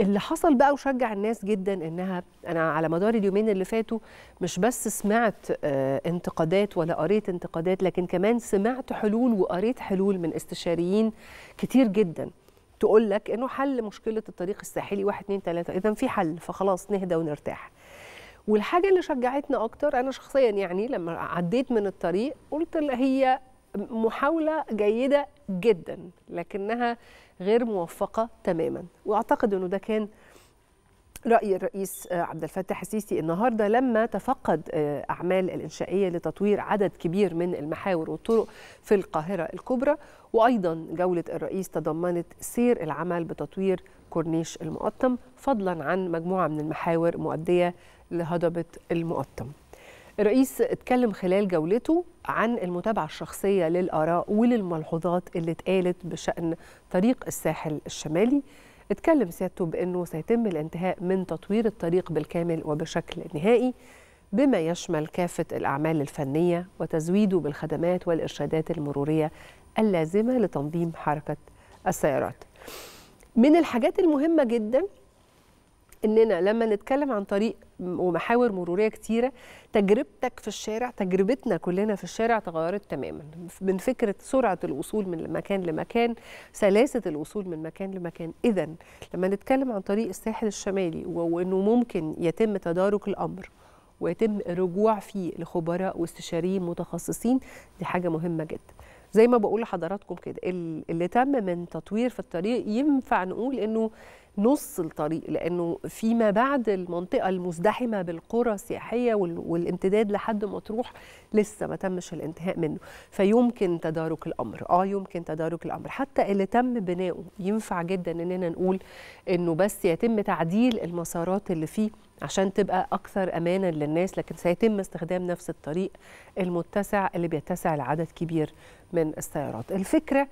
اللي حصل بقى وشجع الناس جدا انها انا على مدار اليومين اللي فاتوا مش بس سمعت آه، انتقادات ولا قريت انتقادات لكن كمان سمعت حلول وقريت حلول من استشاريين كتير جدا تقول لك انه حل مشكله الطريق الساحلي 1 2 3 اذا في حل فخلاص نهدى ونرتاح والحاجه اللي شجعتنا اكتر انا شخصيا يعني لما عديت من الطريق قلت هي محاولة جيدة جدا لكنها غير موفقة تماما وأعتقد أنه ده كان رأي الرئيس آه، عبد الفتاح السيسي النهارده لما تفقد آه، أعمال الإنشائية لتطوير عدد كبير من المحاور والطرق في القاهرة الكبرى وأيضا جولة الرئيس تضمنت سير العمل بتطوير كورنيش المقطم فضلا عن مجموعة من المحاور مؤدية لهضبة المقطم الرئيس اتكلم خلال جولته عن المتابعة الشخصية للآراء وللملحوظات اللي اتقالت بشأن طريق الساحل الشمالي اتكلم سيادته بأنه سيتم الانتهاء من تطوير الطريق بالكامل وبشكل نهائي بما يشمل كافة الأعمال الفنية وتزويده بالخدمات والإرشادات المرورية اللازمة لتنظيم حركة السيارات من الحاجات المهمة جداً اننا لما نتكلم عن طريق ومحاور مروريه كتيره تجربتك في الشارع تجربتنا كلنا في الشارع تغيرت تماما من فكره سرعه الوصول من مكان لمكان سلاسه الوصول من مكان لمكان اذا لما نتكلم عن طريق الساحل الشمالي وانه ممكن يتم تدارك الامر ويتم الرجوع فيه لخبراء واستشاريين متخصصين دي حاجه مهمه جدا زي ما بقول لحضراتكم كده اللي تم من تطوير في الطريق ينفع نقول انه نص الطريق لانه فيما بعد المنطقه المزدحمه بالقرى السياحيه والامتداد لحد مطروح لسه ما تمش الانتهاء منه فيمكن تدارك الامر اه يمكن تدارك الامر حتى اللي تم بناؤه ينفع جدا اننا نقول انه بس يتم تعديل المسارات اللي فيه عشان تبقى اكثر امانا للناس لكن سيتم استخدام نفس الطريق المتسع اللي بيتسع لعدد كبير من من السيارات الفكره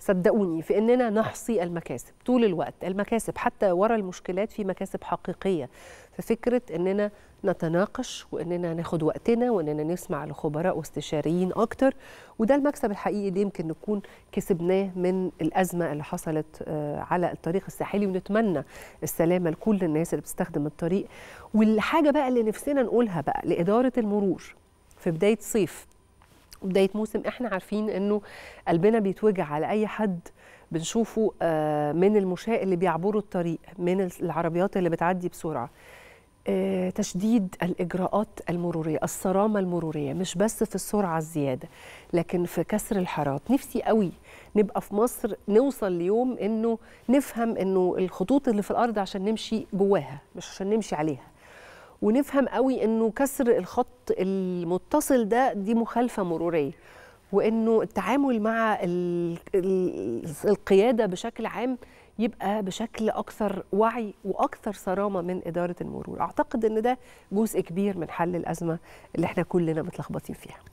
صدقوني في اننا نحصي المكاسب طول الوقت المكاسب حتى ورا المشكلات في مكاسب حقيقيه ففكره اننا نتناقش واننا ناخد وقتنا واننا نسمع لخبراء واستشاريين اكتر وده المكسب الحقيقي اللي يمكن نكون كسبناه من الازمه اللي حصلت آه، على الطريق الساحلي ونتمنى السلامه لكل الناس اللي بتستخدم الطريق والحاجه بقى اللي نفسنا نقولها بقى لاداره المرور في بدايه صيف وبدايه موسم احنا عارفين انه قلبنا بيتوجع على اي حد بنشوفه آه، من المشاة اللي بيعبروا الطريق من العربيات اللي بتعدي بسرعه آه، تشديد الاجراءات المروريه الصرامه المروريه مش بس في السرعه الزياده لكن في كسر الحارات نفسي قوي نبقى في مصر نوصل ليوم انه نفهم انه الخطوط اللي في الارض عشان نمشي جواها مش عشان نمشي عليها ونفهم قوي انه كسر الخط المتصل ده دي مخالفه مروريه وانه التعامل مع القياده بشكل عام يبقى بشكل اكثر وعي واكثر صرامه من اداره المرور اعتقد ان ده جزء كبير من حل الازمه اللي احنا كلنا متلخبطين فيها